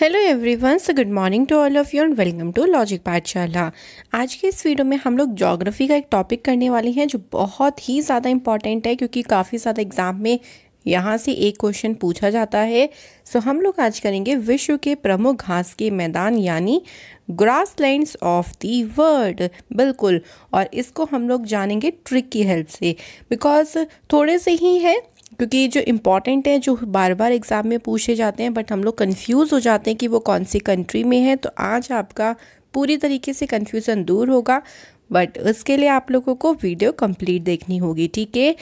hello everyone so good morning to all of you and welcome to logic Pathshala आज के इस video में हम लोग जोग्राफ़ी का एक टॉपिक करने वाले हैं जो बहुत ही ज़्यादा इंपॉर्टेंट है क्योंकि काफ़ी ज़्यादा एग्ज़ाम में यहाँ से एक क्वेश्चन पूछा जाता है सो so, हम लोग आज करेंगे विश्व के प्रमुख घास के मैदान यानी grasslands of the world बिल्कुल और इसको हम लोग जानेंगे ट्रिक की हेल्प से बिकॉज थोड़े से ही है क्योंकि जो इम्पॉर्टेंट है जो बार बार एग्ज़ाम में पूछे जाते हैं बट हम लोग कन्फ्यूज़ हो जाते हैं कि वो कौन सी कंट्री में है तो आज आपका पूरी तरीके से कन्फ्यूज़न दूर होगा बट उसके लिए आप लोगों को वीडियो कंप्लीट देखनी होगी ठीक है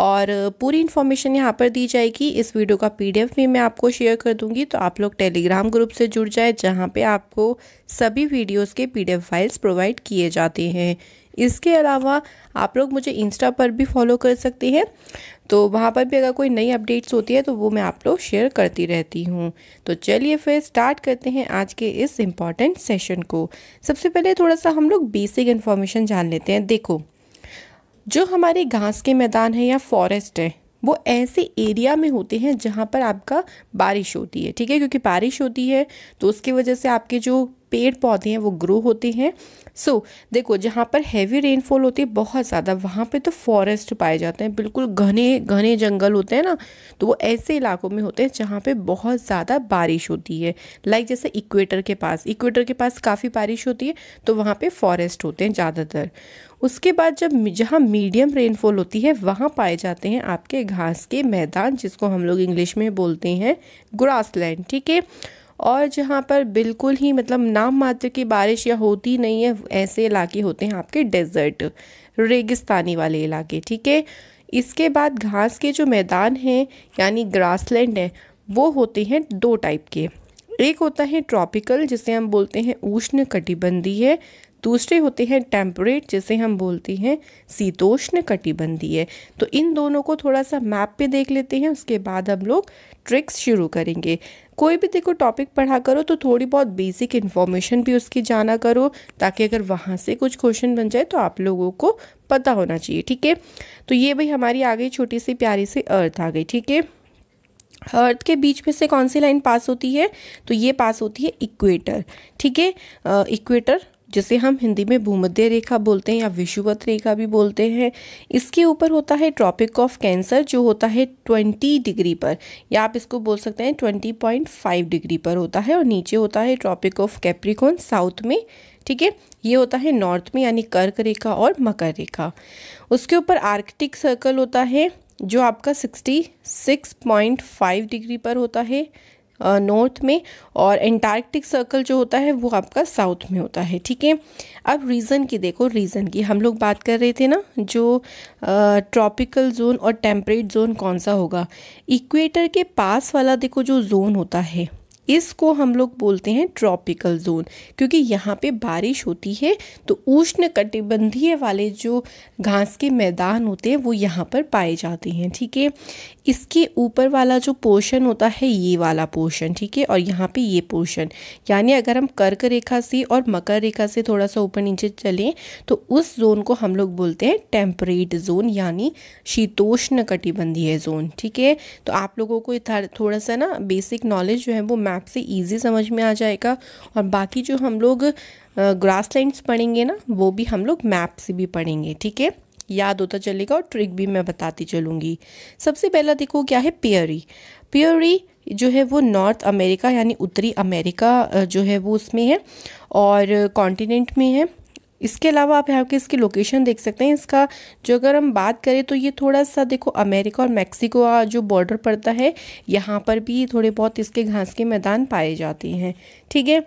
और पूरी इन्फॉर्मेशन यहाँ पर दी जाएगी इस वीडियो का पीडीएफ भी मैं आपको शेयर कर दूंगी तो आप लोग टेलीग्राम ग्रुप से जुड़ जाए जहाँ पे आपको सभी वीडियोस के पीडीएफ फाइल्स प्रोवाइड किए जाते हैं इसके अलावा आप लोग मुझे इंस्टा पर भी फॉलो कर सकते हैं तो वहाँ पर भी अगर कोई नई अपडेट्स होती है तो वो मैं आप लोग शेयर करती रहती हूँ तो चलिए फिर स्टार्ट करते हैं आज के इस इम्पॉर्टेंट सेशन को सबसे पहले थोड़ा सा हम लोग बेसिक इन्फॉर्मेशन जान लेते हैं देखो जो हमारे घास के मैदान है या फॉरेस्ट है वो ऐसे एरिया में होते हैं जहाँ पर आपका बारिश होती है ठीक है क्योंकि बारिश होती है तो उसकी वजह से आपके जो पेड़ पौधे हैं वो ग्रो होते हैं सो so, देखो जहाँ पर हैवी रेनफॉल होती है बहुत ज़्यादा वहाँ पे तो फॉरेस्ट पाए जाते हैं बिल्कुल घने घने जंगल होते हैं ना तो वो ऐसे इलाकों में होते हैं जहाँ पे बहुत ज़्यादा बारिश होती है लाइक जैसे इक्वेटर के पास इक्वेटर के पास काफ़ी बारिश होती है तो वहाँ पर फॉरेस्ट होते हैं ज़्यादातर उसके बाद जब जहाँ मीडियम रेनफॉल होती है वहाँ पाए जाते हैं आपके घास के मैदान जिसको हम लोग इंग्लिश में बोलते हैं ग्रास लैंड ठीक है और जहाँ पर बिल्कुल ही मतलब नाम मात्र की बारिश या होती नहीं है ऐसे इलाके होते हैं आपके डेजर्ट रेगिस्तानी वाले इलाके ठीक है इसके बाद घास के जो मैदान हैं यानी लैंड हैं वो होते हैं दो टाइप के एक होता है ट्रॉपिकल जिसे हम बोलते हैं उष्ण कटिबंधीय दूसरे होते हैं टेम्परेट जिसे हम बोलते हैं शीतोष्ण कटिबंधीय तो इन दोनों को थोड़ा सा मैप पे देख लेते हैं उसके बाद हम लोग ट्रिक्स शुरू करेंगे कोई भी देखो टॉपिक पढ़ा करो तो थोड़ी बहुत बेसिक इन्फॉर्मेशन भी उसकी जाना करो ताकि अगर वहाँ से कुछ क्वेश्चन बन जाए तो आप लोगों को पता होना चाहिए ठीक है तो ये भाई हमारी आ गई छोटी सी प्यारी सी अर्थ आ गई ठीक है अर्थ के बीच में से कौन सी लाइन पास होती है तो ये पास होती है इक्वेटर ठीक है इक्वेटर जिसे हम हिंदी में भूमध्य रेखा बोलते हैं या विषुवत रेखा भी बोलते हैं इसके ऊपर होता है ट्रॉपिक ऑफ कैंसर जो होता है ट्वेंटी डिग्री पर या आप इसको बोल सकते हैं ट्वेंटी पॉइंट फाइव डिग्री पर होता है और नीचे होता है ट्रॉपिक ऑफ कैप्रिकॉन साउथ में ठीक है ये होता है नॉर्थ में यानी कर्क रेखा और मकर रेखा उसके ऊपर आर्कटिक सर्कल होता है जो आपका sixty six point five degree पर होता है नॉर्थ में और एंटार्कटिक सर्कल जो होता है वो आपका साउथ में होता है ठीक है अब रीज़न की देखो रीज़न की हम लोग बात कर रहे थे ना जो ट्रॉपिकल जोन और टेम्परेट जोन कौन सा होगा इक्वेटर के पास वाला देखो जो जोन होता है इसको हम लोग बोलते हैं ट्रॉपिकल जोन क्योंकि यहाँ पे बारिश होती है तो उष्ण कटिबंधीय वाले जो घास के मैदान होते हैं वो यहाँ पर पाए जाते हैं ठीक है इसके ऊपर वाला जो पोर्शन होता है ये वाला पोर्शन ठीक है और यहाँ पे ये पोर्शन यानी अगर हम कर्क रेखा से और मकर रेखा से थोड़ा सा ऊपर नीचे चलें तो उस जोन को हम लोग बोलते हैं टेम्परेट जोन यानी शीतोष्ण कटिबंधीय जोन ठीक है तो आप लोगों को थोड़ा सा ना बेसिक नॉलेज जो है वो मैप आपसे ईजी समझ में आ जाएगा और बाकी जो हम लोग ग्रास लैंड्स पढ़ेंगे ना वो भी हम लोग मैप से भी पढ़ेंगे ठीक है याद होता चलेगा और ट्रिक भी मैं बताती चलूँगी सबसे पहला देखो क्या है पेयरी पेयरी जो है वो नॉर्थ अमेरिका यानी उत्तरी अमेरिका जो है वो उसमें है और कॉन्टिनेंट में है इसके अलावा आप यहाँ के इसकी लोकेशन देख सकते हैं इसका जो अगर हम बात करें तो ये थोड़ा सा देखो अमेरिका और मैक्सिको का जो बॉर्डर पड़ता है यहाँ पर भी थोड़े बहुत इसके घास के मैदान पाए जाते हैं ठीक है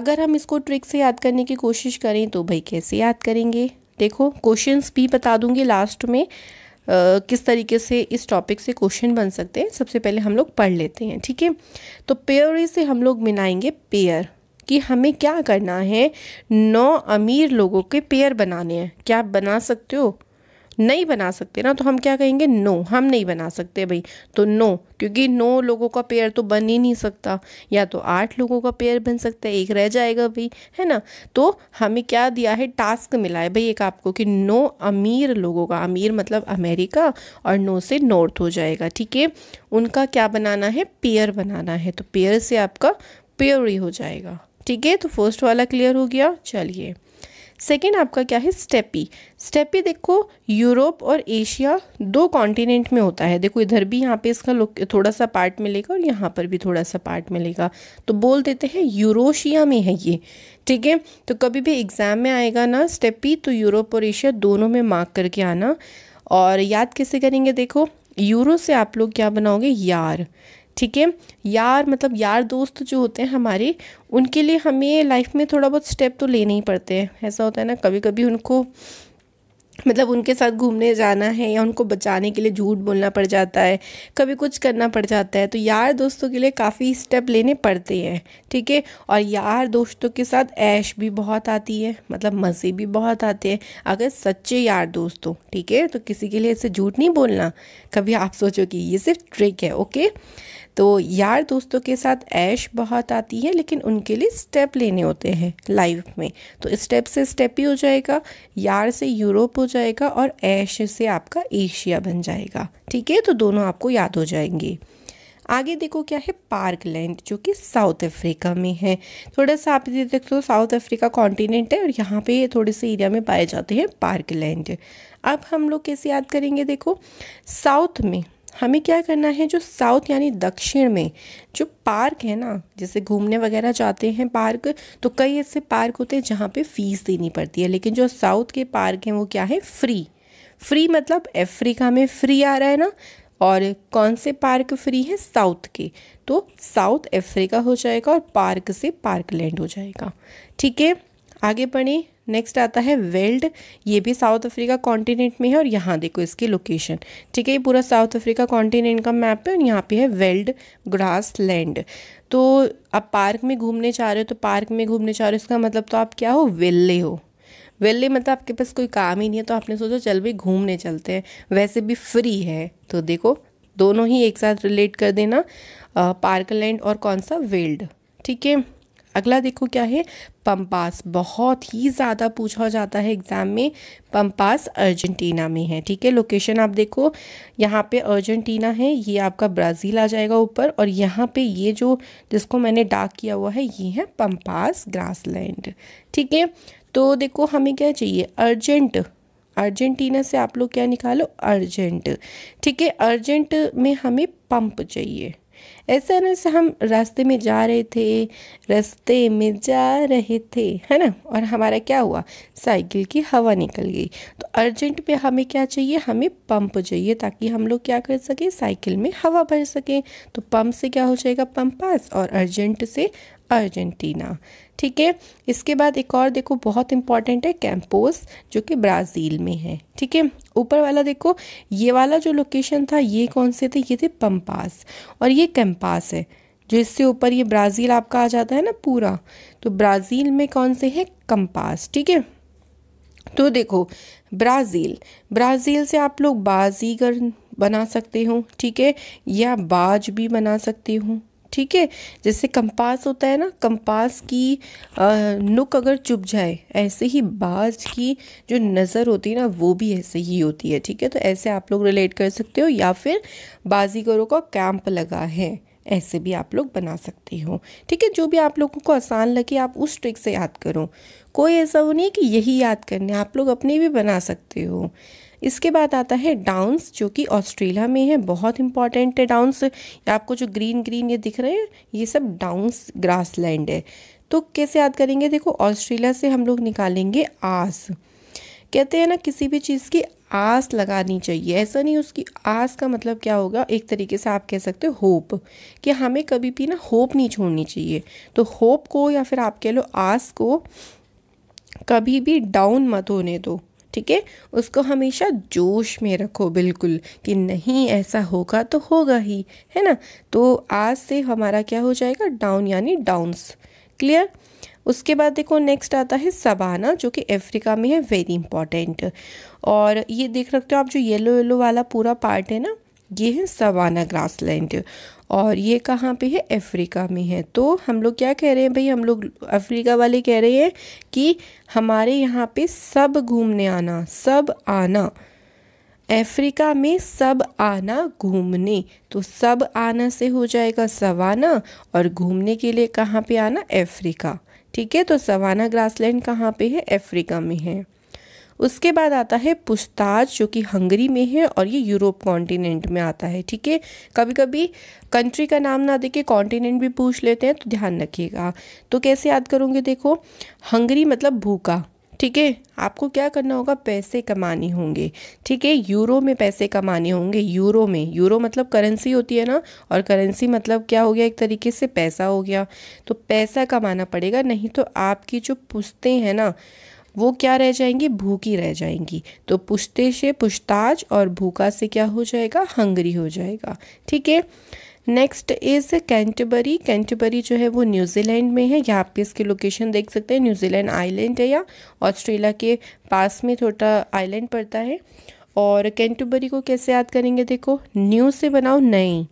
अगर हम इसको ट्रिक से याद करने की कोशिश करें तो भाई कैसे याद करेंगे देखो क्वेश्चंस भी बता दूंगी लास्ट में आ, किस तरीके से इस टॉपिक से क्वेश्चन बन सकते हैं सबसे पहले हम लोग पढ़ लेते हैं ठीक है तो पेयर से हम लोग मिलाएंगे पेयर कि हमें क्या करना है नौ अमीर लोगों के पेयर बनाने हैं क्या आप बना सकते हो नहीं बना सकते ना तो हम क्या कहेंगे नो हम नहीं बना सकते भाई तो नो क्योंकि नो लोगों का पेयर तो बन ही नहीं सकता या तो आठ लोगों का पेयर बन सकता है एक रह जाएगा भाई है ना तो हमें क्या दिया है टास्क मिला है भाई एक आपको कि नौ अमीर लोगों का अमीर मतलब अमेरिका और नो से नॉर्थ हो जाएगा ठीक है उनका क्या बनाना है पेयर बनाना है तो पेयर से आपका पेयर ही हो जाएगा ठीक है तो फर्स्ट वाला क्लियर हो गया चलिए सेकेंड आपका क्या है स्टेपी स्टेपी देखो यूरोप और एशिया दो कॉन्टिनेंट में होता है देखो इधर भी यहाँ पे इसका थोड़ा सा पार्ट मिलेगा और यहाँ पर भी थोड़ा सा पार्ट मिलेगा तो बोल देते हैं यूरोशिया में है ये ठीक है तो कभी भी एग्ज़ाम में आएगा ना स्टेपी तो यूरोप और एशिया दोनों में मार्क करके आना और याद कैसे करेंगे देखो यूरो से आप लोग क्या बनाओगे यार ठीक है यार मतलब यार दोस्त जो होते हैं हमारे उनके लिए हमें लाइफ में थोड़ा बहुत स्टेप तो लेने ही पड़ते हैं ऐसा होता है ना कभी कभी उनको मतलब उनके साथ घूमने जाना है या उनको बचाने के लिए झूठ बोलना पड़ जाता है कभी कुछ करना पड़ जाता है तो यार दोस्तों के लिए काफ़ी स्टेप लेने पड़ते हैं ठीक है और यार दोस्तों के साथ ऐश भी बहुत आती है मतलब मज़े भी बहुत आते हैं अगर सच्चे यार दोस्तों ठीक है तो किसी के लिए ऐसे झूठ नहीं बोलना कभी आप सोचो कि ये सिर्फ ट्रिक है ओके तो यार दोस्तों के साथ ऐश बहुत आती है लेकिन उनके लिए स्टेप लेने होते हैं लाइफ में तो स्टेप से स्टेप ही हो जाएगा यार से यूरोप हो जाएगा और ऐश से आपका एशिया बन जाएगा ठीक है तो दोनों आपको याद हो जाएंगे आगे देखो क्या है पार्कलैंड जो कि साउथ अफ्रीका में है थोड़ा सा आप देख सो साउथ अफ्रीका कॉन्टिनेंट है और यहाँ पे थोड़े से एरिया में पाए जाते हैं पार्कलैंड अब हम लोग कैसे याद करेंगे देखो साउथ में हमें क्या करना है जो साउथ यानी दक्षिण में जो पार्क है ना जैसे घूमने वगैरह जाते हैं पार्क तो कई ऐसे पार्क होते हैं जहाँ पे फ़ीस देनी पड़ती है लेकिन जो साउथ के पार्क हैं वो क्या है फ्री फ्री मतलब अफ्रीका में फ्री आ रहा है ना और कौन से पार्क फ्री है साउथ के तो साउथ अफ्रीका हो जाएगा और पार्क से पार्क लैंड हो जाएगा ठीक है आगे बढ़ें नेक्स्ट आता है वेल्ड ये भी साउथ अफ्रीका कॉन्टिनेंट में है और यहाँ देखो इसकी लोकेशन ठीक है ये पूरा साउथ अफ्रीका कॉन्टिनेंट का मैप है और यहाँ पे है वेल्ड ग्रास लैंड तो आप पार्क में घूमने चाह रहे हो तो पार्क में घूमने चाह रहे हो इसका मतलब तो आप क्या हो वेल्ले हो वेल्ले मतलब आपके पास कोई काम ही नहीं है तो आपने सोचा चल भाई घूमने चलते हैं वैसे भी फ्री है तो देखो दोनों ही एक साथ रिलेट कर देना पार्क लैंड और कौन सा वेल्ड ठीक है अगला देखो क्या है पम्पास बहुत ही ज़्यादा पूछा जाता है एग्ज़ाम में पम्पास अर्जेंटीना में है ठीक है लोकेशन आप देखो यहाँ पे अर्जेंटीना है ये आपका ब्राज़ील आ जाएगा ऊपर और यहाँ पे ये जो जिसको मैंने डाक किया हुआ है ये है पम्पास ग्रासलैंड ठीक है तो देखो हमें क्या चाहिए अर्जेंट अर्जेंटीना से आप लोग क्या निकालो अर्जेंट ठीक है अर्जेंट में हमें पंप चाहिए ऐसा ना हम रास्ते में जा रहे थे रास्ते में जा रहे थे है ना और हमारा क्या हुआ साइकिल की हवा निकल गई तो अर्जेंट में हमें क्या चाहिए हमें पंप चाहिए ताकि हम लोग क्या कर सकें साइकिल में हवा भर सकें तो पंप से क्या हो जाएगा पंप पास और अर्जेंट से अर्जेंटीना ठीक है इसके बाद एक और देखो बहुत इंपॉर्टेंट है कैंपोस जो कि ब्राज़ील में है ठीक है ऊपर वाला देखो ये वाला जो लोकेशन था ये कौन से थे ये थे पम्पास और ये कैंपास है जो इससे ऊपर ये ब्राज़ील आपका आ जाता है ना पूरा तो ब्राज़ील में कौन से है कंपास ठीक है तो देखो ब्राज़ील ब्राज़ील से आप लोग बाजीगर बना सकते हो ठीक है या बाज भी बना सकते हो ठीक है जैसे कंपास होता है ना कंपास की नुक अगर चुभ जाए ऐसे ही बाज की जो नज़र होती है ना वो भी ऐसे ही होती है ठीक है तो ऐसे आप लोग रिलेट कर सकते हो या फिर बाजीगरों का कैंप लगा है ऐसे भी आप लोग बना सकते हो ठीक है जो भी आप लोगों को आसान लगे आप उस ट्रिक से याद करो कोई ऐसा वो नहीं कि यही याद करने आप लोग अपने भी बना सकते हो इसके बाद आता है डाउन्स जो कि ऑस्ट्रेलिया में है बहुत इंपॉर्टेंट है डाउंस आपको जो ग्रीन ग्रीन ये दिख रहे हैं ये सब डाउंस ग्रास लैंड है तो कैसे याद करेंगे देखो ऑस्ट्रेलिया से हम लोग निकालेंगे आस कहते हैं ना किसी भी चीज़ की आस लगानी चाहिए ऐसा नहीं उसकी आस का मतलब क्या होगा एक तरीके से आप कह सकते हो होप कि हमें कभी भी ना होप नहीं छोड़नी चाहिए तो होप को या फिर आप कह लो आस को कभी भी डाउन मत होने दो ठीक है उसको हमेशा जोश में रखो बिल्कुल कि नहीं ऐसा होगा तो होगा ही है ना तो आज से हमारा क्या हो जाएगा डाउन यानी डाउन्स क्लियर उसके बाद देखो नेक्स्ट आता है सबाना जो कि अफ्रीका में है वेरी इंपॉर्टेंट और ये देख सकते हो आप जो येलो येलो वाला पूरा पार्ट है ना ये है सवाना ग्रासलैंड और ये कहाँ पे है अफ्रीका में है तो हम लोग क्या कह रहे हैं भाई हम लोग अफ्रीका वाले कह रहे हैं कि हमारे यहाँ पे सब घूमने आना सब आना अफ्रीका में सब आना घूमने तो सब आना से हो जाएगा सवाना और घूमने के लिए कहाँ पे आना अफ्रीका ठीक है तो सवाना ग्रासलैंड कहाँ पे है अफ्रीका में है उसके बाद आता है पुस्ताज जो कि हंगरी में है और ये यूरोप कॉन्टिनेंट में आता है ठीक है कभी कभी कंट्री का नाम ना देखे कॉन्टिनेंट भी पूछ लेते हैं तो ध्यान रखिएगा तो कैसे याद करोगे देखो हंगरी मतलब भूखा ठीक है आपको क्या करना होगा पैसे कमाने होंगे ठीक है यूरो में पैसे कमाने होंगे यूरो में यूरो मतलब करेंसी होती है ना और करेंसी मतलब क्या हो गया एक तरीके से पैसा हो गया तो पैसा कमाना पड़ेगा नहीं तो आपकी जो पुस्तें हैं ना वो क्या रह जाएंगी भूखी रह जाएंगी तो पुश्ते से पुश्ताज और भूखा से क्या हो जाएगा हंगरी हो जाएगा ठीक है नेक्स्ट इज कैंटबरी कैंटबरी जो है वो न्यूजीलैंड में है यहाँ पे इसकी लोकेशन देख सकते हैं न्यूजीलैंड आइलैंड है या ऑस्ट्रेलिया के पास में छोटा आइलैंड पड़ता है और कैंटबरी को कैसे याद करेंगे देखो न्यू से बनाओ नई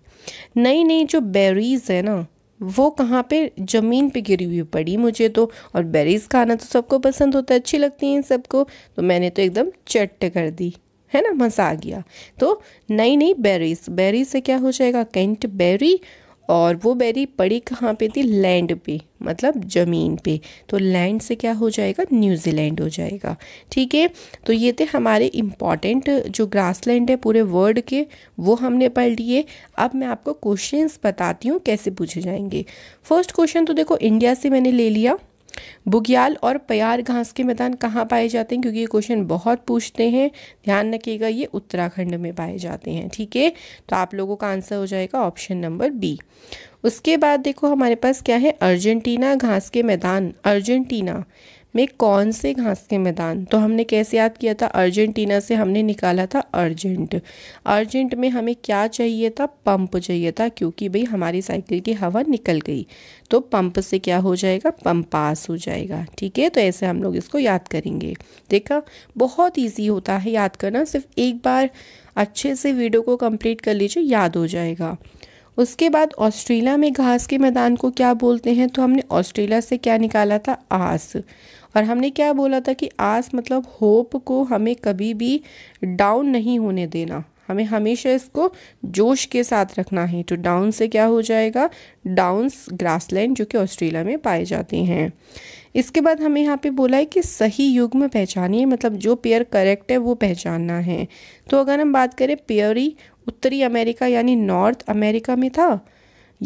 नई नई जो बेरीज है ना वो कहाँ पे ज़मीन पे गिरी हुई पड़ी मुझे तो और बेरीज खाना तो सबको पसंद होता है अच्छी लगती हैं सबको तो मैंने तो एकदम चट कर दी है ना मज़ा आ गया तो नई नई बेरीज बेरीज से क्या हो जाएगा कैंट बेरी और वो बेरी पड़ी कहाँ पे थी लैंड पे मतलब ज़मीन पे तो लैंड से क्या हो जाएगा न्यूजीलैंड हो जाएगा ठीक है तो ये थे हमारे इम्पॉर्टेंट जो ग्रासलैंड है पूरे वर्ल्ड के वो हमने पढ़ लिए अब मैं आपको क्वेश्चंस बताती हूँ कैसे पूछे जाएंगे फर्स्ट क्वेश्चन तो देखो इंडिया से मैंने ले लिया बुग्याल और प्यार घास के मैदान कहाँ पाए जाते हैं क्योंकि ये क्वेश्चन बहुत पूछते हैं ध्यान रखिएगा ये उत्तराखंड में पाए जाते हैं ठीक है तो आप लोगों का आंसर हो जाएगा ऑप्शन नंबर बी उसके बाद देखो हमारे पास क्या है अर्जेंटीना घास के मैदान अर्जेंटीना में कौन से घास के मैदान तो हमने कैसे याद किया था अर्जेंटीना से हमने निकाला था अर्जेंट अर्जेंट में हमें क्या चाहिए था पंप चाहिए था क्योंकि भाई हमारी साइकिल की हवा निकल गई तो पंप से क्या हो जाएगा पंप पास हो जाएगा ठीक है तो ऐसे हम लोग इसको याद करेंगे देखा बहुत ईजी होता है याद करना सिर्फ एक बार अच्छे से वीडियो को कम्प्लीट कर लीजिए याद हो जाएगा उसके बाद ऑस्ट्रेलिया में घास के मैदान को क्या बोलते हैं तो हमने ऑस्ट्रेलिया से क्या निकाला था आस और हमने क्या बोला था कि आस मतलब होप को हमें कभी भी डाउन नहीं होने देना हमें हमेशा इसको जोश के साथ रखना है तो डाउन से क्या हो जाएगा डाउन्स ग्रासलैंड जो कि ऑस्ट्रेलिया में पाए जाते हैं इसके बाद हमें यहाँ पे बोला है कि सही युग में पहचानिए मतलब जो पेयर करेक्ट है वो पहचानना है तो अगर हम बात करें पेयरी उत्तरी अमेरिका यानी नॉर्थ अमेरिका में था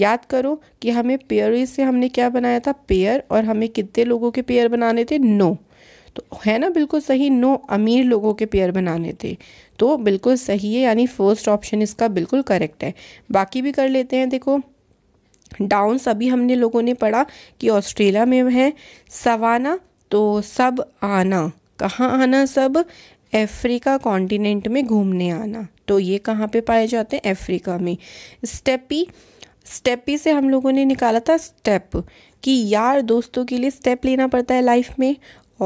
याद करो कि हमें पेयर से हमने क्या बनाया था पेयर और हमें कितने लोगों के पेयर बनाने थे नो तो है ना बिल्कुल सही नो अमीर लोगों के पेयर बनाने थे तो बिल्कुल सही है यानी फर्स्ट ऑप्शन इसका बिल्कुल करेक्ट है बाकी भी कर लेते हैं देखो डाउन सभी हमने लोगों ने पढ़ा कि ऑस्ट्रेलिया में है सवाना तो सब आना कहाँ आना सब अफ्रीका कॉन्टिनेंट में घूमने आना तो ये कहाँ पे पाए जाते हैं अफ्रीका में स्टेपी स्टेप ही से हम लोगों ने निकाला था स्टेप कि यार दोस्तों के लिए स्टेप लेना पड़ता है लाइफ में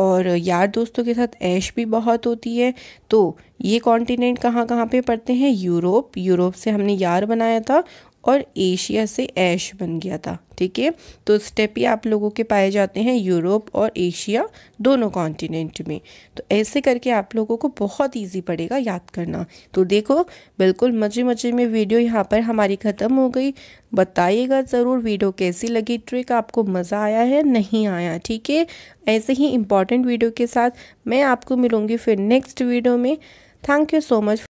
और यार दोस्तों के साथ ऐश भी बहुत होती है तो ये कॉन्टिनेंट कहाँ कहाँ पे पड़ते हैं यूरोप यूरोप से हमने यार बनाया था और एशिया से ऐश बन गया था ठीक है तो स्टेप आप लोगों के पाए जाते हैं यूरोप और एशिया दोनों कॉन्टिनेंट में तो ऐसे करके आप लोगों को बहुत इजी पड़ेगा याद करना तो देखो बिल्कुल मज़े मज़े में वीडियो यहाँ पर हमारी ख़त्म हो गई बताइएगा ज़रूर वीडियो कैसी लगी ट्रिक आपको मज़ा आया है नहीं आया ठीक है ऐसे ही इम्पॉर्टेंट वीडियो के साथ मैं आपको मिलूँगी फिर नेक्स्ट वीडियो में थैंक यू सो मच